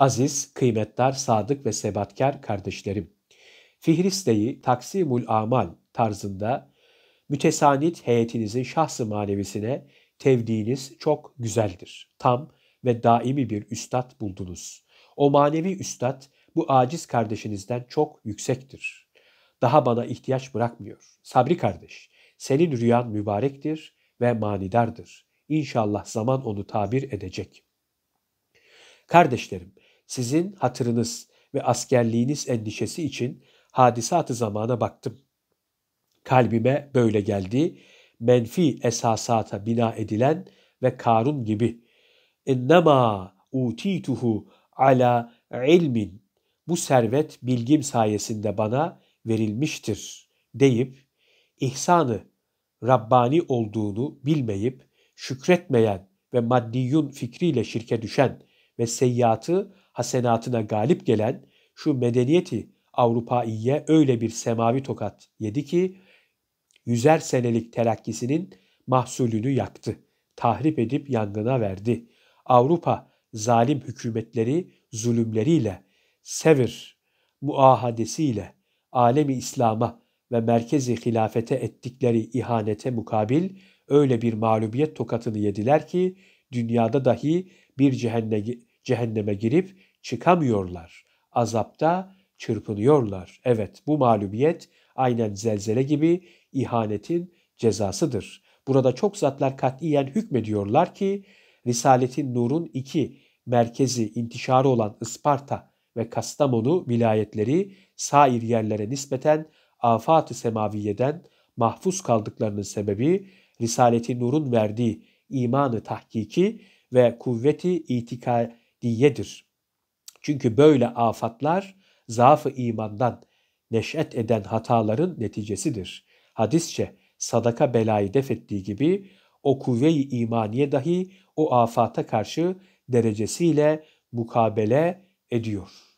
Aziz, kıymetdar, sadık ve sebatkar kardeşlerim. Fihristeyi Taksimul Amal tarzında mütesanit heyetinizin şahsı manevisine tevdiğiniz çok güzeldir. Tam ve daimi bir üstad buldunuz. O manevi üstad bu aciz kardeşinizden çok yüksektir. Daha bana ihtiyaç bırakmıyor. Sabri kardeş, senin rüyan mübarektir ve manidardır. İnşallah zaman onu tabir edecek. Kardeşlerim, sizin hatırınız ve askerliğiniz endişesi için hadisatı zamana baktım. Kalbime böyle geldi, menfi esasata bina edilen ve Karun gibi. İnnemâ utituhu ala ilmin. Bu servet bilgim sayesinde bana verilmiştir deyip ihsanı Rabbani olduğunu bilmeyip şükretmeyen ve maddiyun fikriyle şirke düşen ve seyyiatı hasenatına galip gelen şu medeniyeti Avrupa'yı öyle bir semavi tokat yedi ki yüzer senelik terakkisinin mahsulünü yaktı. Tahrip edip yangına verdi. Avrupa zalim hükümetleri zulümleriyle, sevir muahadesiyle, alemi İslam'a ve merkezi hilafete ettikleri ihanete mukabil öyle bir mağlubiyet tokatını yediler ki dünyada dahi bir cehennem Cehenneme girip çıkamıyorlar. Azapta çırpınıyorlar. Evet bu mağlubiyet aynen zelzele gibi ihanetin cezasıdır. Burada çok zatlar katiyen hükmediyorlar ki Risaletin Nur'un iki merkezi intişarı olan Isparta ve Kastamonu vilayetleri sair yerlere nispeten afat-ı semaviyeden mahfuz kaldıklarının sebebi Risaletin Nur'un verdiği imanı tahkiki ve kuvveti itika, diyedir. Çünkü böyle afatlar zaafı imandan neş'et eden hataların neticesidir. Hadisçe sadaka belayı def ettiği gibi o kuvve-i imaniye dahi o afata karşı derecesiyle mukabele ediyor.''